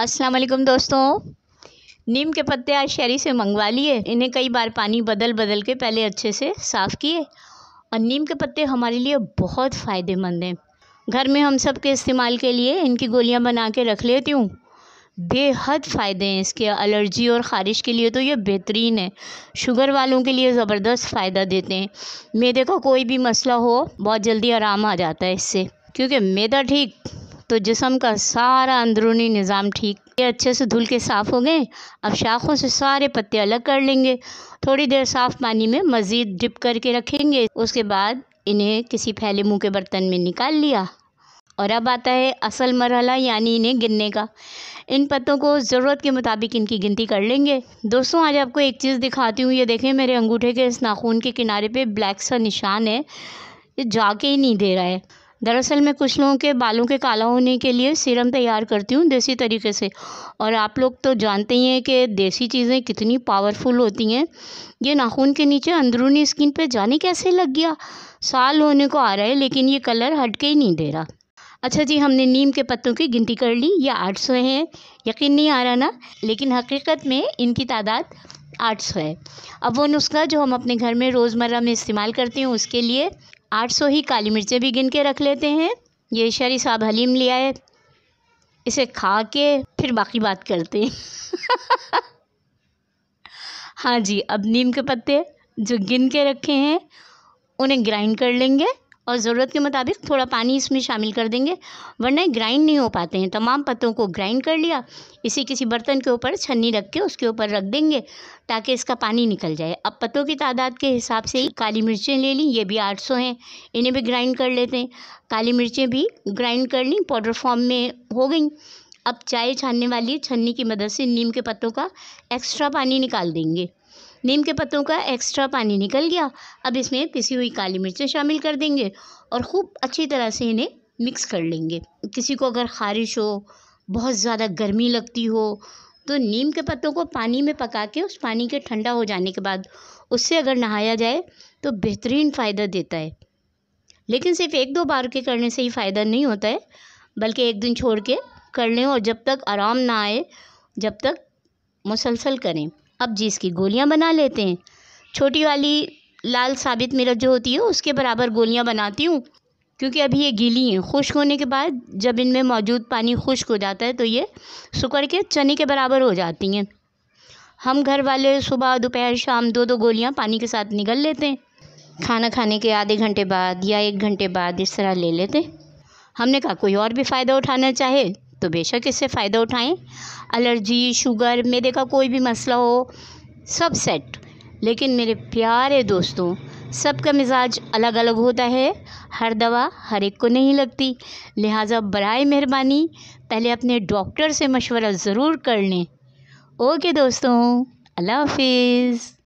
अस्सलाम वालेकुम दोस्तों नीम के पत्ते आज शहरी से मंगवा लिए इन्हें कई बार पानी बदल बदल के पहले अच्छे से साफ़ किए और नीम के पत्ते हमारे लिए बहुत फ़ायदेमंद हैं घर में हम सब के इस्तेमाल के लिए इनकी गोलियां बना के रख लेती हूँ बेहद फ़ायदे हैं इसके एलर्जी और ख़ारिश के लिए तो ये बेहतरीन है शुगर वालों के लिए ज़बरदस्त फ़ायदा देते हैं मैदे का कोई भी मसला हो बहुत जल्दी आराम आ जाता है इससे क्योंकि मैदा ठीक तो जिसम का सारा अंदरूनी निज़ाम ठीक ये अच्छे से धुल के साफ़ हो गए अब शाखों से सारे पत्ते अलग कर लेंगे थोड़ी देर साफ़ पानी में मज़ीद डिप करके रखेंगे उसके बाद इन्हें किसी फैले मुँह के बर्तन में निकाल लिया और अब आता है असल मरहला यानी इन्हें गिनने का इन पत्तों को ज़रूरत के मुताबिक इनकी गिनती कर लेंगे दोस्तों आज आपको एक चीज़ दिखाती हूँ ये देखें मेरे अंगूठे के इस नाखून के किनारे पे ब्लैक सा निशान है ये जाके ही नहीं दे रहा है दरअसल मैं कुछ लोगों के बालों के काला होने के लिए सीरम तैयार करती हूँ देसी तरीके से और आप लोग तो जानते ही हैं कि देसी चीज़ें कितनी पावरफुल होती हैं ये नाखून के नीचे अंदरूनी स्किन पे जाने कैसे लग गया साल होने को आ रहा है लेकिन ये कलर हट के ही नहीं दे रहा अच्छा जी हमने नीम के पत्तों की गिनती कर ली ये आठ सौ हैं यकीन नहीं आ रहा ना लेकिन हकीकत में इनकी तादाद आठ सौ है अब वो नुस्खा जो हम अपने घर में रोज़मर्रा में इस्तेमाल करते हैं उसके लिए आठ सौ ही काली मिर्चें भी गिन के रख लेते हैं ये शरी साहब हलीम ले आए इसे खा के फिर बाकी बात करते हैं हाँ जी अब नीम के पत्ते जो गिन के रखे हैं उन्हें ग्राइंड कर लेंगे और ज़रूरत के मुताबिक थोड़ा पानी इसमें शामिल कर देंगे वरना ग्राइंड नहीं हो पाते हैं तमाम पत्तों को ग्राइंड कर लिया इसे किसी बर्तन के ऊपर छन्नी रख के उसके ऊपर रख देंगे ताकि इसका पानी निकल जाए अब पत्तों की तादाद के हिसाब से ही काली मिर्चें ले ली ये भी आठ सौ हैं इन्हें भी ग्राइंड कर लेते हैं काली मिर्चें भी ग्राइंड कर ली पाउडर फॉर्म में हो गई अब चाय छानने वाली छन्नी की मदद से नीम के पत्तों का एक्स्ट्रा पानी निकाल देंगे नीम के पत्तों का एक्स्ट्रा पानी निकल गया अब इसमें पिसी हुई काली मिर्चें शामिल कर देंगे और खूब अच्छी तरह से इन्हें मिक्स कर लेंगे किसी को अगर ख़ारिश हो बहुत ज़्यादा गर्मी लगती हो तो नीम के पत्तों को पानी में पका के उस पानी के ठंडा हो जाने के बाद उससे अगर नहाया जाए तो बेहतरीन फ़ायदा देता है लेकिन सिर्फ एक दो बार के करने से ही फ़ायदा नहीं होता है बल्कि एक दिन छोड़ के कर लें और जब तक आराम ना आए जब तक मुसलसल करें अब जी इसकी गोलियां बना लेते हैं छोटी वाली लाल साबित मिर्च जो होती है उसके बराबर गोलियां बनाती हूँ क्योंकि अभी ये गीली हैं खुश्क होने के बाद जब इनमें मौजूद पानी खुश्क हो जाता है तो ये सुकड़ के चने के बराबर हो जाती हैं हम घर वाले सुबह दोपहर शाम दो दो गोलियां पानी के साथ निगल लेते हैं खाना खाने के आधे घंटे बाद या एक घंटे बाद इस तरह ले लेते हैं हमने कहा कोई और भी फ़ायदा उठाना चाहे तो बेशक इससे फ़ायदा उठाएं एलर्जी शुगर मेरे का कोई भी मसला हो सब सेट लेकिन मेरे प्यारे दोस्तों सबका मिजाज अलग अलग होता है हर दवा हर एक को नहीं लगती लिहाजा बरए मेहरबानी पहले अपने डॉक्टर से मशवरा ज़रूर कर लें ओके दोस्तों अल्लाह हाफिज़